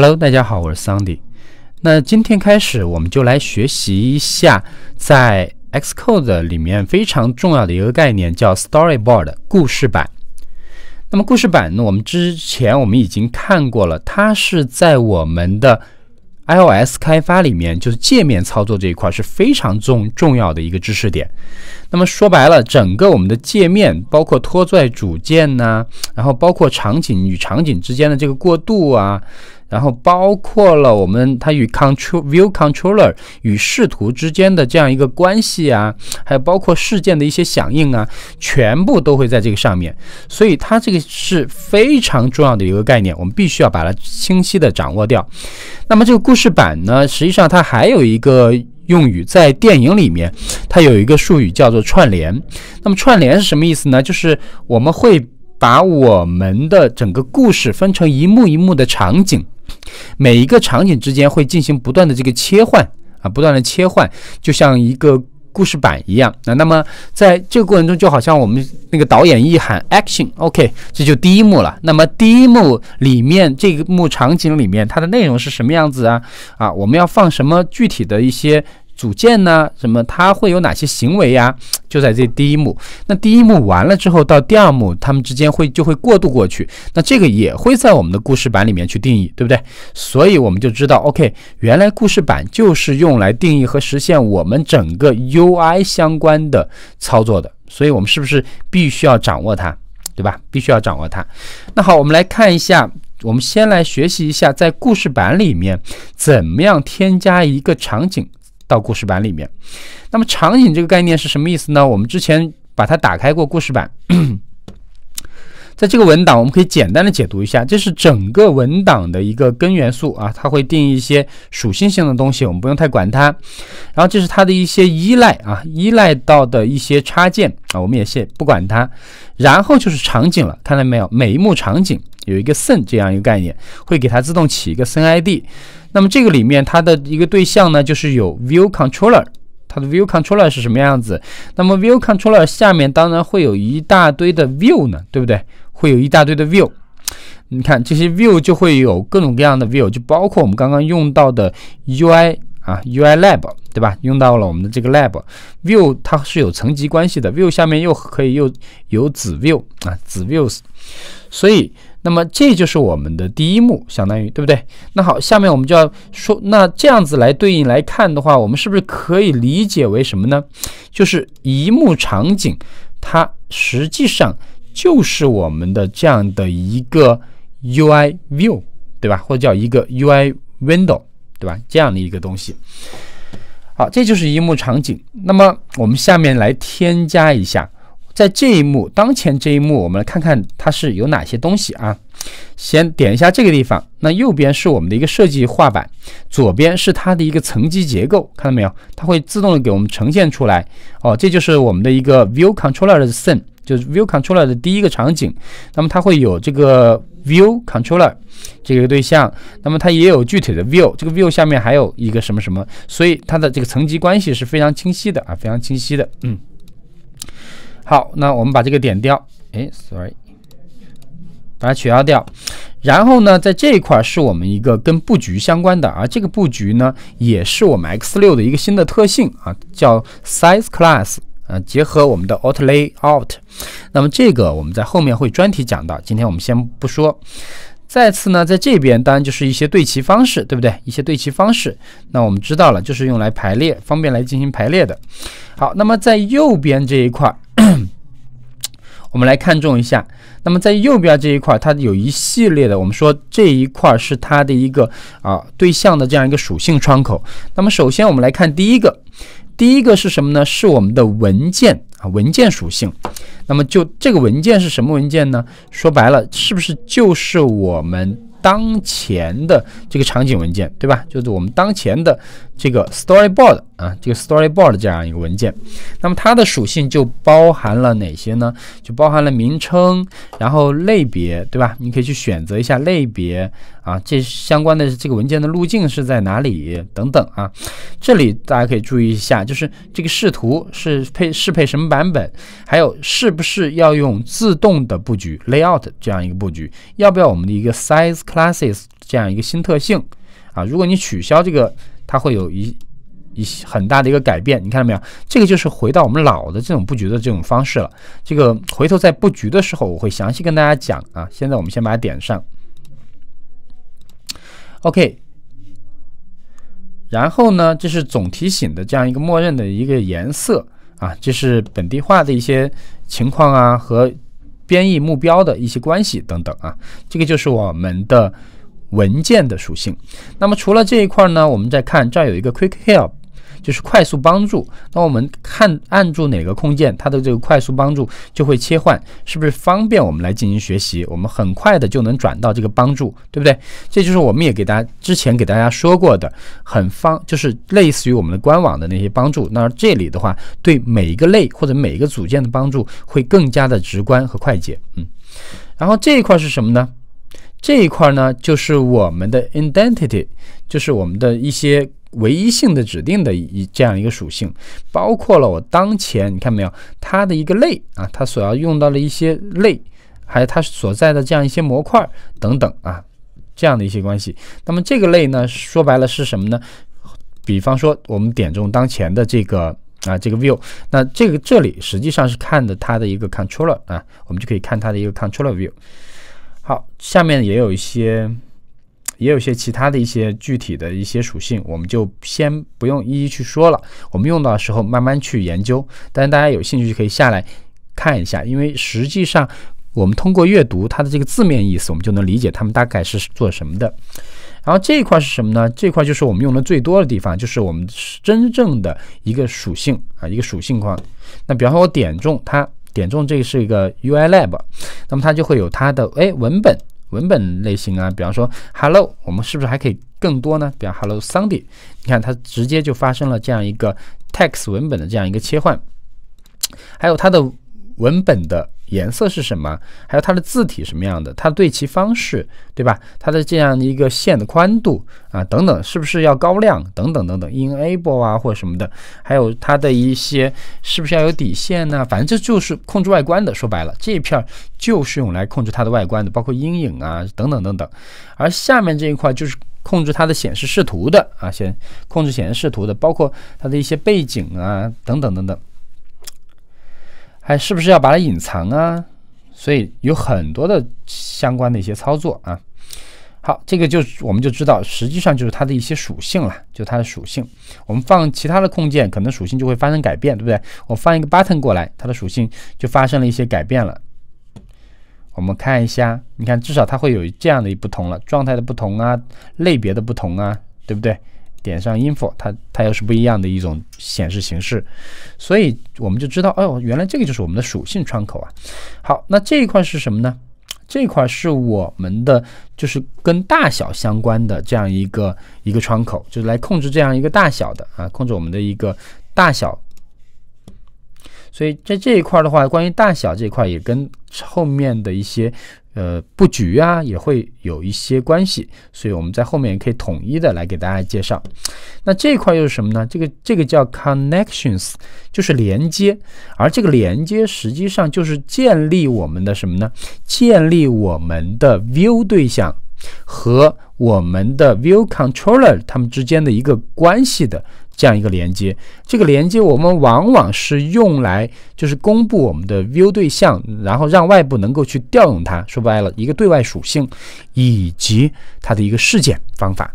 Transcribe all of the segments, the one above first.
Hello，大家好，我是 Sandy。那今天开始，我们就来学习一下在 Xcode 里面非常重要的一个概念，叫 Storyboard 故事板。那么故事板呢，我们之前我们已经看过了，它是在我们的 iOS 开发里面，就是界面操作这一块是非常重重要的一个知识点。那么说白了，整个我们的界面，包括拖拽组件呢，然后包括场景与场景之间的这个过渡啊。然后包括了我们它与 control view controller 与视图之间的这样一个关系啊，还有包括事件的一些响应啊，全部都会在这个上面。所以它这个是非常重要的一个概念，我们必须要把它清晰的掌握掉。那么这个故事板呢，实际上它还有一个用语，在电影里面它有一个术语叫做串联。那么串联是什么意思呢？就是我们会把我们的整个故事分成一幕一幕的场景。每一个场景之间会进行不断的这个切换啊，不断的切换，就像一个故事板一样啊。那么在这个过程中，就好像我们那个导演一喊 “action”，OK，这就第一幕了。那么第一幕里面这个幕场景里面它的内容是什么样子啊？啊，我们要放什么具体的一些？组件呢？什么？它会有哪些行为呀？就在这第一幕。那第一幕完了之后，到第二幕，他们之间会就会过渡过去。那这个也会在我们的故事板里面去定义，对不对？所以我们就知道，OK，原来故事板就是用来定义和实现我们整个 UI 相关的操作的。所以，我们是不是必须要掌握它，对吧？必须要掌握它。那好，我们来看一下，我们先来学习一下，在故事板里面怎么样添加一个场景。到故事板里面，那么场景这个概念是什么意思呢？我们之前把它打开过故事板，在这个文档我们可以简单的解读一下，这是整个文档的一个根元素啊，它会定一些属性性的东西，我们不用太管它。然后这是它的一些依赖啊，依赖到的一些插件啊，我们也先不管它。然后就是场景了，看到没有？每一幕场景有一个 s e n 这样一个概念，会给它自动起一个 s e n ID”。那么这个里面它的一个对象呢，就是有 View Controller，它的 View Controller 是什么样子？那么 View Controller 下面当然会有一大堆的 View 呢，对不对？会有一大堆的 View，你看这些 View 就会有各种各样的 View，就包括我们刚刚用到的 UI 啊，UI Lab 对吧？用到了我们的这个 Lab View，它是有层级关系的，View 下面又可以又有子 View 啊，子 Views，所以。那么这就是我们的第一幕，相当于对不对？那好，下面我们就要说，那这样子来对应来看的话，我们是不是可以理解为什么呢？就是一幕场景，它实际上就是我们的这样的一个 UI view，对吧？或者叫一个 UI window，对吧？这样的一个东西。好，这就是一幕场景。那么我们下面来添加一下。在这一幕，当前这一幕，我们来看看它是有哪些东西啊？先点一下这个地方，那右边是我们的一个设计画板，左边是它的一个层级结构，看到没有？它会自动的给我们呈现出来。哦，这就是我们的一个 View Controller 的 Scene，就是 View Controller 的第一个场景。那么它会有这个 View Controller 这个对象，那么它也有具体的 View，这个 View 下面还有一个什么什么，所以它的这个层级关系是非常清晰的啊，非常清晰的，嗯。好，那我们把这个点掉。哎，sorry，把它取消掉。然后呢，在这一块儿是我们一个跟布局相关的，而这个布局呢，也是我们 X 六的一个新的特性啊，叫 size class 啊，结合我们的 o u t layout。那么这个我们在后面会专题讲到，今天我们先不说。再次呢，在这边当然就是一些对齐方式，对不对？一些对齐方式，那我们知道了就是用来排列，方便来进行排列的。好，那么在右边这一块。我们来看中一下，那么在右边这一块，它有一系列的，我们说这一块是它的一个啊对象的这样一个属性窗口。那么首先我们来看第一个，第一个是什么呢？是我们的文件啊，文件属性。那么就这个文件是什么文件呢？说白了，是不是就是我们？当前的这个场景文件，对吧？就是我们当前的这个 storyboard 啊，这个 storyboard 这样一个文件。那么它的属性就包含了哪些呢？就包含了名称，然后类别，对吧？你可以去选择一下类别啊，这相关的这个文件的路径是在哪里等等啊。这里大家可以注意一下，就是这个视图是配适配什么版本，还有是不是要用自动的布局 layout 这样一个布局，要不要我们的一个 size。Classes 这样一个新特性啊，如果你取消这个，它会有一一很大的一个改变。你看到没有？这个就是回到我们老的这种布局的这种方式了。这个回头在布局的时候，我会详细跟大家讲啊。现在我们先把它点上。OK，然后呢，这是总提醒的这样一个默认的一个颜色啊，这是本地化的一些情况啊和。编译目标的一些关系等等啊，这个就是我们的文件的属性。那么除了这一块呢，我们再看这儿有一个 Quick Help。就是快速帮助，那我们看按住哪个控件，它的这个快速帮助就会切换，是不是方便我们来进行学习？我们很快的就能转到这个帮助，对不对？这就是我们也给大家之前给大家说过的，很方，就是类似于我们的官网的那些帮助。那这里的话，对每一个类或者每一个组件的帮助会更加的直观和快捷，嗯。然后这一块是什么呢？这一块呢，就是我们的 identity，就是我们的一些。唯一性的指定的一这样一个属性，包括了我当前你看没有，它的一个类啊，它所要用到的一些类，还有它所在的这样一些模块等等啊，这样的一些关系。那么这个类呢，说白了是什么呢？比方说我们点中当前的这个啊这个 view，那这个这里实际上是看的它的一个 controller 啊，我们就可以看它的一个 controller view。好，下面也有一些。也有些其他的一些具体的一些属性，我们就先不用一一去说了。我们用到的时候慢慢去研究。但是大家有兴趣可以下来看一下，因为实际上我们通过阅读它的这个字面意思，我们就能理解它们大概是做什么的。然后这一块是什么呢？这块就是我们用的最多的地方，就是我们真正的一个属性啊，一个属性框。那比方说，我点中它，点中这个是一个 UI Lab，那么它就会有它的哎文本。文本类型啊，比方说 hello，我们是不是还可以更多呢？比方 hello Sunday，你看它直接就发生了这样一个 text 文本的这样一个切换，还有它的文本的。颜色是什么？还有它的字体什么样的？它的对齐方式，对吧？它的这样的一个线的宽度啊，等等，是不是要高亮？等等等等，enable 啊，或者什么的？还有它的一些是不是要有底线呢？反正这就是控制外观的。说白了，这一片儿就是用来控制它的外观的，包括阴影啊，等等等等。而下面这一块就是控制它的显示视图的啊，先控制显示视图的，包括它的一些背景啊，等等等等。还是不是要把它隐藏啊？所以有很多的相关的一些操作啊。好，这个就我们就知道，实际上就是它的一些属性了，就它的属性。我们放其他的控件，可能属性就会发生改变，对不对？我放一个 button 过来，它的属性就发生了一些改变了。我们看一下，你看，至少它会有这样的不同了，状态的不同啊，类别的不同啊，对不对？点上 info，它它又是不一样的一种显示形式，所以我们就知道，哦，原来这个就是我们的属性窗口啊。好，那这一块是什么呢？这一块是我们的，就是跟大小相关的这样一个一个窗口，就是来控制这样一个大小的啊，控制我们的一个大小。所以在这一块的话，关于大小这一块也跟。后面的一些呃布局啊，也会有一些关系，所以我们在后面也可以统一的来给大家介绍。那这一块又是什么呢？这个这个叫 connections，就是连接，而这个连接实际上就是建立我们的什么呢？建立我们的 view 对象。和我们的 View Controller 它们之间的一个关系的这样一个连接，这个连接我们往往是用来就是公布我们的 View 对象，然后让外部能够去调用它。说白了，一个对外属性以及它的一个事件方法，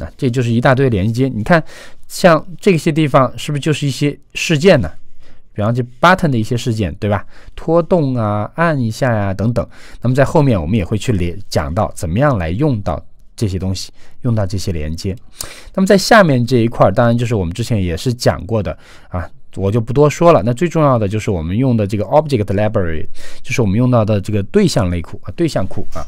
啊，这就是一大堆连接。你看，像这些地方是不是就是一些事件呢？比方说，button 的一些事件，对吧？拖动啊，按一下呀，等等。那么在后面我们也会去连讲到怎么样来用到这些东西，用到这些连接。那么在下面这一块，当然就是我们之前也是讲过的啊，我就不多说了。那最重要的就是我们用的这个 Object Library，就是我们用到的这个对象类库啊，对象库啊。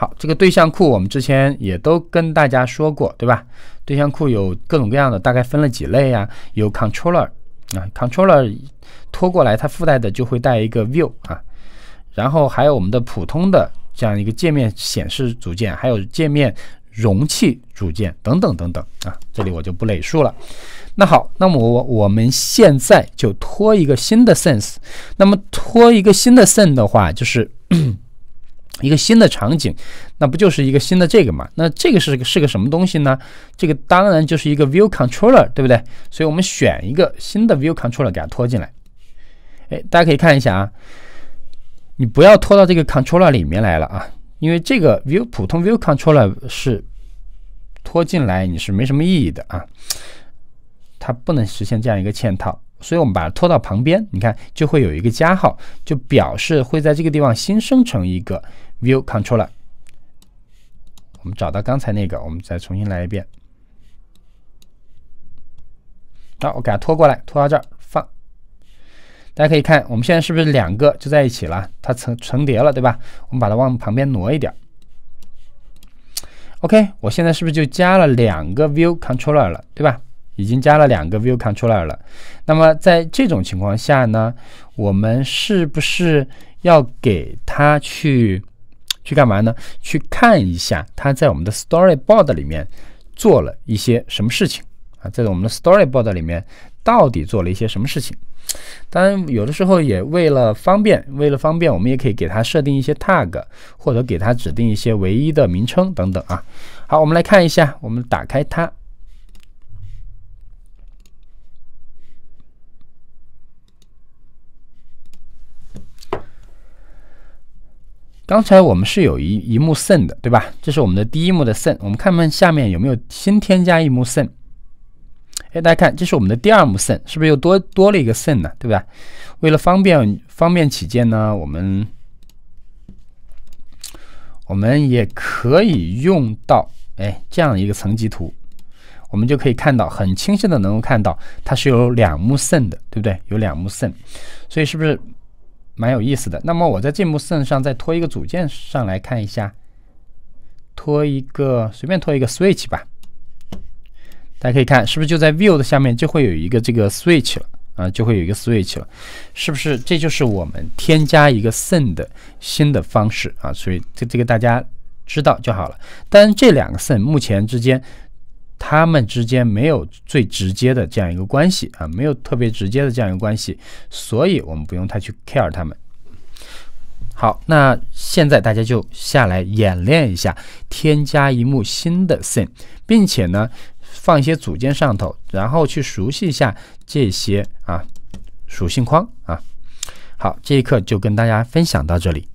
好，这个对象库我们之前也都跟大家说过，对吧？对象库有各种各样的，大概分了几类啊，有 controller 啊，controller 拖过来，它附带的就会带一个 view 啊，然后还有我们的普通的这样一个界面显示组件，还有界面容器组件等等等等啊。这里我就不累述了。那好，那么我我们现在就拖一个新的 sense，那么拖一个新的 sense 的话，就是。一个新的场景，那不就是一个新的这个嘛？那这个是是个什么东西呢？这个当然就是一个 View Controller，对不对？所以我们选一个新的 View Controller 给它拖进来。哎，大家可以看一下啊，你不要拖到这个 Controller 里面来了啊，因为这个 View 普通 View Controller 是拖进来你是没什么意义的啊，它不能实现这样一个嵌套，所以我们把它拖到旁边，你看就会有一个加号，就表示会在这个地方新生成一个。View Controller，我们找到刚才那个，我们再重新来一遍。好，我给它拖过来，拖到这儿放。大家可以看，我们现在是不是两个就在一起了？它层层叠了，对吧？我们把它往旁边挪一点。OK，我现在是不是就加了两个 View Controller 了，对吧？已经加了两个 View Controller 了。那么在这种情况下呢，我们是不是要给它去？去干嘛呢？去看一下他在我们的 storyboard 里面做了一些什么事情啊，在我们的 storyboard 里面到底做了一些什么事情？当然，有的时候也为了方便，为了方便，我们也可以给它设定一些 tag，或者给它指定一些唯一的名称等等啊。好，我们来看一下，我们打开它。刚才我们是有一一目肾的，对吧？这是我们的第一目的肾。我们看看下面有没有新添加一目肾。哎，大家看，这是我们的第二目肾，是不是又多多了一个肾呢？对不对？为了方便方便起见呢，我们我们也可以用到哎这样一个层级图，我们就可以看到很清晰的能够看到它是有两目肾的，对不对？有两目肾，所以是不是？蛮有意思的。那么，我在这部 s e n 上再拖一个组件上来看一下，拖一个随便拖一个 switch 吧。大家可以看，是不是就在 view 的下面就会有一个这个 switch 了啊？就会有一个 switch 了，是不是？这就是我们添加一个 send 的新的方式啊。所以这这个大家知道就好了。但这两个 send 目前之间。它们之间没有最直接的这样一个关系啊，没有特别直接的这样一个关系，所以我们不用太去 care 它们。好，那现在大家就下来演练一下，添加一幕新的 scene，并且呢，放一些组件上头，然后去熟悉一下这些啊属性框啊。好，这一课就跟大家分享到这里。